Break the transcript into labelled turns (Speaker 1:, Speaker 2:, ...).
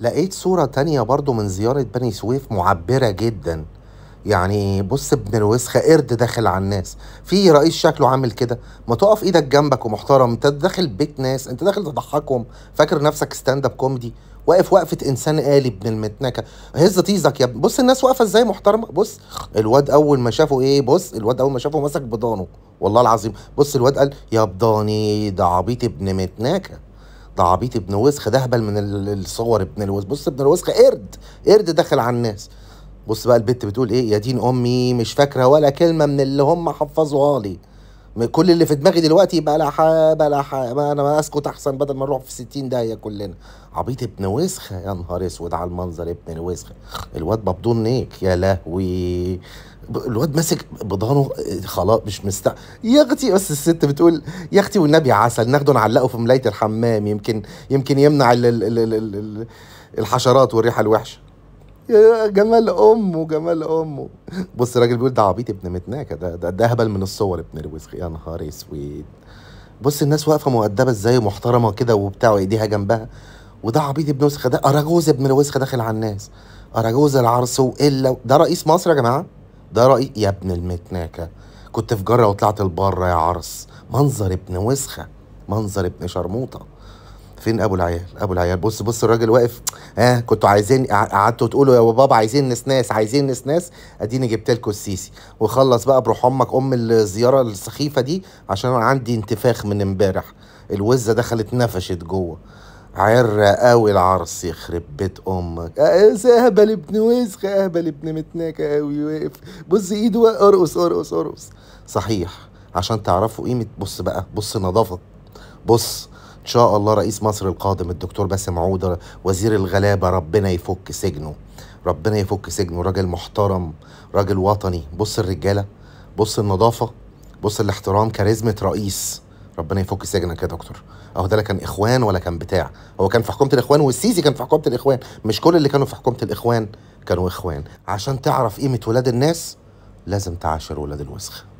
Speaker 1: لقيت صورة تانية برضو من زيارة بني سويف معبرة جدا يعني بص ابن الوسخة قرد داخل على الناس في رئيس شكله عامل كده ما تقف ايدك جنبك ومحترم انت داخل بيت ناس انت داخل تضحكهم فاكر نفسك ستاند اب كوميدي واقف وقفة انسان آلي ابن المتنكة هز تيزك يا ابن بص الناس واقفة ازاي محترمة بص الواد اول ما شافه ايه بص الواد اول ما شافه مسك بضانه والله العظيم بص الواد قال يا بضاني ده عبيط ابن متنكه ده عبيط ابن وسخ ده اهبل من الصور ابن الوسخ بص ابن الوسخ قرد قرد داخل على الناس بص بقى البت بتقول ايه يا دين امي مش فاكره ولا كلمه من اللي هم حفظوها لي كل اللي في دماغي دلوقتي بلا حا بلا حا ما انا ما اسكت احسن بدل ما نروح في 60 داهيه كلنا عبيط ابن وسخه يا نهار اسود على المنظر ابن وسخه الواد مبدون نيك يا لهوي الواد ماسك بضانه خلاص مش مست يا اختي بس الست بتقول يا اختي والنبي عسل ناخده نعلقه في ملايه الحمام يمكن يمكن يمنع الـ الـ الـ الـ الحشرات والريحه الوحشه يا جمال امه جمال امه بص الراجل بيقول ده عبيط ابن متناكه ده ده, ده هبل من الصور ابن الوسخ يا نهار اسود بص الناس واقفه مؤدبه ازاي محترمه كده وبتاع وايديها جنبها وده عبيط ابن وسخ ده اراجوز ابن الوسخ داخل على الناس اراجوز العرس والا ده رئيس مصر يا جماعه ده رئيس يا ابن المتناكه كنت في جره وطلعت لبره يا عرس منظر ابن وسخه منظر ابن شرموطه فين ابو العيال ابو العيال بص بص الراجل واقف ها آه كنتوا عايزين قعدتوا تقولوا يا بابا عايزين نسناس عايزين نسناس اديني جبت لكم السيسي وخلص بقى بروح امك ام الزياره السخيفه دي عشان انا عندي انتفاخ من امبارح الوزه دخلت نفشت جوه عرة قوي العرس يخرب بيت امك اهبل آه، ابن وسخ اهبل ابن متناكه قوي واقف بص ايده ارقص ارقص ارقص صحيح عشان تعرفوا قيمه بص بقى بص نظافه بص إن شاء الله رئيس مصر القادم الدكتور باسم عودة وزير الغلابة ربنا يفك سجنه ربنا يفك سجنه راجل محترم راجل وطني بص الرجالة بص النظافة بص الاحترام كاريزمة رئيس ربنا يفك سجنك يا دكتور اهو ده لا كان اخوان ولا كان بتاع هو كان في حكومه الاخوان والسيسي كان في حكومه الاخوان مش كل اللي كانوا في حكومه الاخوان كانوا اخوان عشان تعرف قيمه ولاد الناس لازم تعاشر ولاد الوسخه